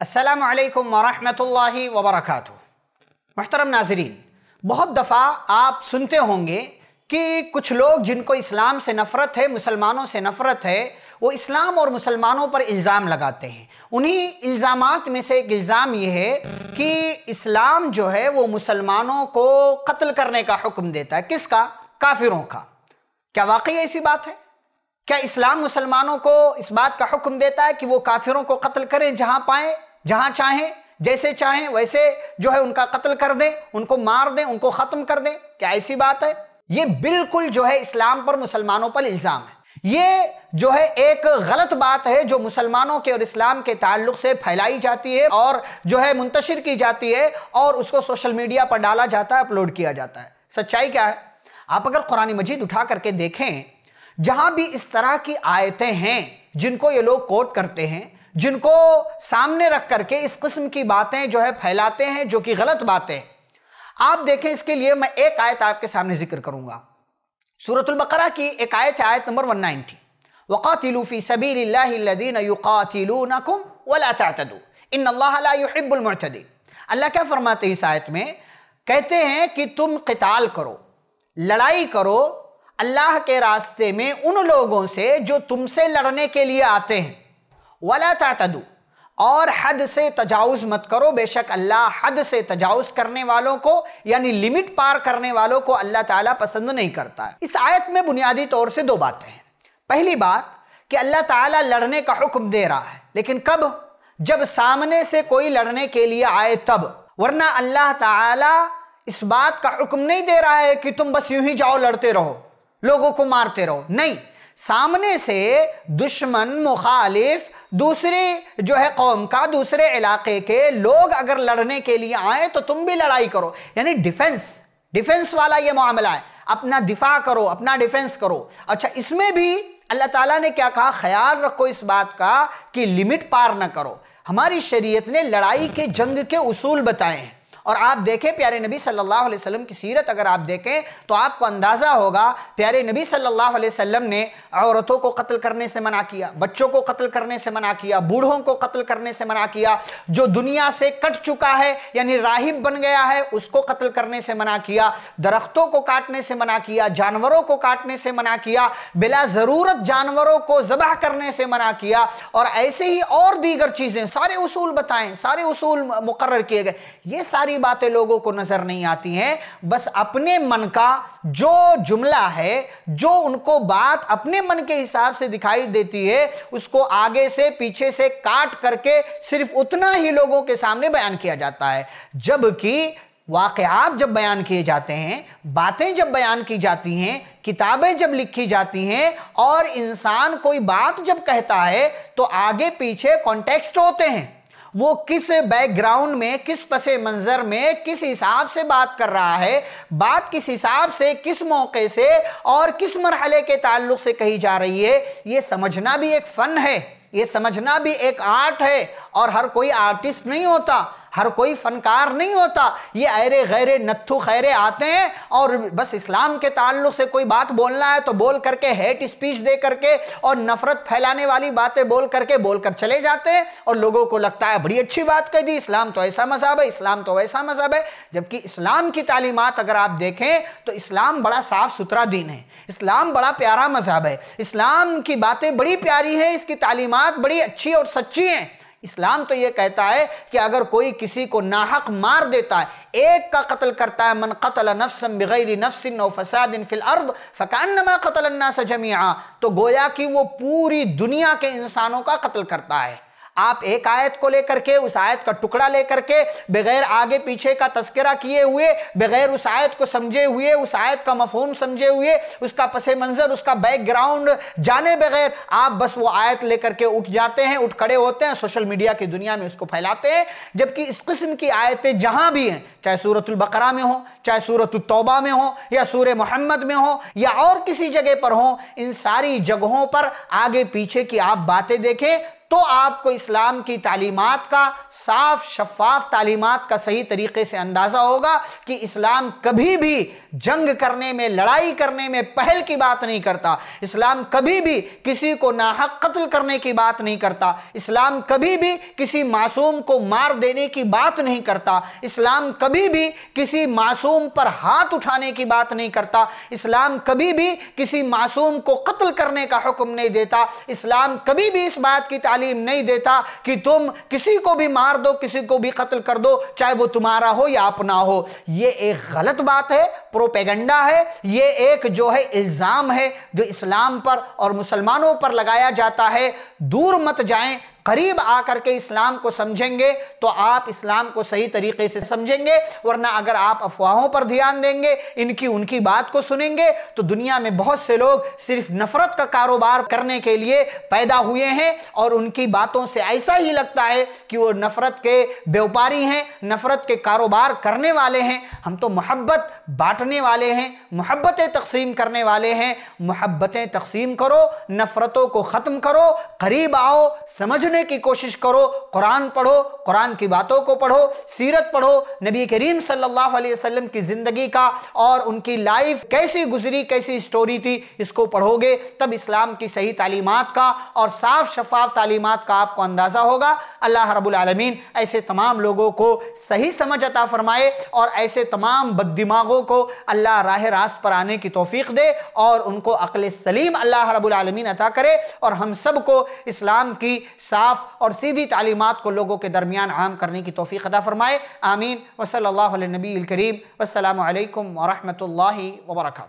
असलम वरहमल वबरक महतरम नाजरीन बहुत दफ़ा आप सुनते होंगे कि कुछ लोग जिनको इस्लाम से नफ़रत है मुसलमानों से नफ़रत है वो इस्लाम और मुसलमानों पर इल्ज़ाम लगाते हैं उन्हीं इल्ज़ाम में से एक इल्ज़ाम ये है कि इस्लाम जो है वो मुसलमानों को कत्ल करने का हुक्म देता है किसका काफिरों का क्या वाकई ऐसी बात है क्या इस्लाम मुसलमानों को इस बात का हुक्म देता है कि वो काफिरों को कत्ल करें जहाँ पाएं जहां चाहें जैसे चाहें वैसे जो है उनका कत्ल कर दें उनको मार दें उनको ख़त्म कर दें क्या ऐसी बात है ये बिल्कुल जो है इस्लाम पर मुसलमानों पर इल्ज़ाम है ये जो है एक गलत बात है जो मुसलमानों के और इस्लाम के ताल्लुक से फैलाई जाती है और जो है मुंतशिर की जाती है और उसको सोशल मीडिया पर डाला जाता है अपलोड किया जाता है सच्चाई क्या है आप अगर कुरान मजीद उठा करके देखें जहां भी इस तरह की आयतें हैं जिनको ये लोग कोट करते हैं जिनको सामने रख करके इस किस्म की बातें जो है फैलाते हैं जो कि गलत बातें आप देखें इसके लिए मैं एक आयत आपके सामने जिक्र करूंगा बकरा की एक आयत आयत नंबर वन नाइनटी वक़ातिलूफ़ी सबीरदीनकातिलूनकुम वलातदू अल्लाह क्या फरमाते हैं इस आयत में कहते हैं कि तुम कताल करो लड़ाई करो अल्लाह के रास्ते में उन लोगों से जो तुमसे लड़ने के लिए आते हैं वला तातदू और हद से तजावज मत करो बेशक अल्लाह हद से तजावज करने वालों को यानी लिमिट पार करने वालों को अल्लाह ताला पसंद नहीं करता है इस आयत में बुनियादी तौर से दो बातें हैं पहली बात कि अल्लाह ताला लड़ने का हुक्म दे रहा है लेकिन कब जब सामने से कोई लड़ने के लिए आए तब वरना अल्लाह ताला इस बात का हुक्म नहीं दे रहा है कि तुम बस यूं ही जाओ लड़ते रहो लोगों को मारते रहो नहीं सामने से दुश्मन मुखालिफ दूसरी जो है कौम का दूसरे इलाके के लोग अगर लड़ने के लिए आए तो तुम भी लड़ाई करो यानी डिफेंस डिफेंस वाला ये मामला है अपना दिफा करो अपना डिफेंस करो अच्छा इसमें भी अल्लाह ताला ने क्या कहा ख्याल रखो इस बात का कि लिमिट पार ना करो हमारी शरीयत ने लड़ाई के जंग के उसूल बताए हैं और आप देखें प्यारे नबी सल्लल्लाहु अलैहि वसल्लम की सीरत अगर आप देखें तो आपको अंदाज़ा होगा प्यारे नबी सल्लल्लाहु अलैहि वसल्लम ने औरतों को कत्ल करने से मना किया बच्चों को कत्ल करने से मना किया बूढ़ों को कत्ल करने से मना किया जो दुनिया से कट चुका है यानी राहिब बन गया है उसको कत्ल करने से मना किया दरख्तों को काटने से मना किया जानवरों को काटने से मना किया बिला ज़रूरत जानवरों को ज़बह करने से मना किया और ऐसे ही और दीगर चीज़ें सारे उसूल बताएं सारे उसूल मुकर किए गए ये सारी सारी बातें लोगों को नजर नहीं आती हैं बस अपने मन का जो जुमला है जो उनको बात अपने मन के हिसाब से दिखाई देती है उसको आगे से पीछे से काट करके सिर्फ उतना ही लोगों के सामने बयान किया जाता है जबकि वाकयात जब बयान किए जाते हैं बातें जब बयान की जाती हैं किताबें जब लिखी जाती हैं और इंसान कोई बात जब कहता है तो आगे पीछे कॉन्टेक्स्ट होते हैं वो किस बैकग्राउंड में किस पसे मंजर में किस हिसाब से बात कर रहा है बात किस हिसाब से किस मौके से और किस मरहले के ताल्लुक से कही जा रही है ये समझना भी एक फ़न है ये समझना भी एक आर्ट है और हर कोई आर्टिस्ट नहीं होता हर कोई फनकार नहीं होता ये अरे गैरे नत्थु खैरे आते हैं और बस इस्लाम के ताल्लुक से कोई बात बोलना है तो बोल करके हेट स्पीच दे करके और नफरत फैलाने वाली बातें बोल करके बोलकर चले जाते हैं और लोगों को लगता है बड़ी अच्छी बात कह दी इस्लाम तो ऐसा मजहब है इस्लाम तो वैसा मजहब है जबकि इस्लाम की तालीमत अगर आप देखें तो इस्लाम बड़ा साफ सुथरा दिन है इस्लाम बड़ा प्यारा मजहब है इस्लाम की बातें बड़ी प्यारी है इसकी तालीमत बड़ी अच्छी और सच्ची हैं इस्लाम तो ये कहता है कि अगर कोई किसी को नाहक मार देता है एक का कत्ल करता है मन कतल नफसम बगैर फसाद इन फिल अर्द फ़कानमा कतल सजमिया तो गोया कि वो पूरी दुनिया के इंसानों का कत्ल करता है आप एक आयत को लेकर के उस आयत का टुकड़ा लेकर के बगैर आगे पीछे का तस्करा किए हुए बगैर उस आयत को समझे हुए उस आयत का मफहम समझे हुए उसका पस मंजर उसका बैकग्राउंड जाने बगैर आप बस वो आयत लेकर के उठ जाते हैं उठ खड़े होते हैं सोशल मीडिया की दुनिया में उसको फैलाते हैं जबकि इस किस्म की आयतें जहां भी हैं चाहे सूरत बकरा में हो चाहे सूरत तौबा में हो या सूर मोहम्मद में हो या और किसी जगह पर हो इन सारी जगहों पर आगे पीछे की आप बातें देखें तो आपको इस्लाम की तालीमत का साफ शफाफ तालीमत का सही तरीके से अंदाज़ा होगा कि इस्लाम कभी भी जंग करने में लड़ाई करने में पहल की बात नहीं करता इस्लाम कभी भी किसी को नाहक कत्ल करने की बात नहीं करता इस्लाम कभी भी किसी मासूम को मार देने की बात नहीं करता इस्लाम कभी भी किसी मासूम पर हाथ उठाने की बात नहीं करता इस्लाम कभी भी किसी मासूम को कत्ल करने का हुक्म नहीं देता इस्लाम कभी भी इस बात की तालीम नहीं देता कि तुम किसी को भी मार दो किसी को भी कत्ल कर दो चाहे वो तुम्हारा हो या अपना हो ये एक गलत बात है प्रोपेगेंडा है ये एक जो है इल्ज़ाम है जो इस्लाम पर और मुसलमानों पर लगाया जाता है दूर मत जाएं करीब आकर के इस्लाम को समझेंगे तो आप इस्लाम को सही तरीके से समझेंगे वरना अगर आप अफवाहों पर ध्यान देंगे इनकी उनकी बात को सुनेंगे तो दुनिया में बहुत से लोग सिर्फ नफरत का कारोबार करने के लिए पैदा हुए हैं और उनकी बातों से ऐसा ही लगता है कि वो नफरत के व्यापारी हैं नफरत के कारोबार करने वाले हैं हम तो मोहब्बत बांटने वाले हैं मोहब्बतें तकसीम करने वाले हैं मोहब्बतें तकसीम करो नफ़रतों को ख़त्म करो करीब आओ समझने की कोशिश करो कुरान पढ़ो कुरान की बातों को पढ़ो सीरत पढ़ो नबी करीम सल्लल्लाहु अलैहि वसल्लम की ज़िंदगी का और उनकी लाइफ कैसी गुजरी कैसी स्टोरी थी इसको पढ़ोगे तब इस्लाम की सही तालीमत का और साफ शफाफ तालीमत का आपको अंदाज़ा होगा अल्लाह रबालमीन ऐसे तमाम लोगों को सही समझ अता फ़रमाए और ऐसे तमाम बददिमागों वालों को अल्लाह राह रास पर आने की तोफ़ी दे और उनको अकल सलीम अल्लाह रबालमीन अता करे और हम सब को इस्लाम की साफ़ और सीधी तालीमत को लोगों के दरमियान आम करने की तोफ़ी अदा फ़रमाए आमीन वसल नबी करीम वसलम वरहमल वर्का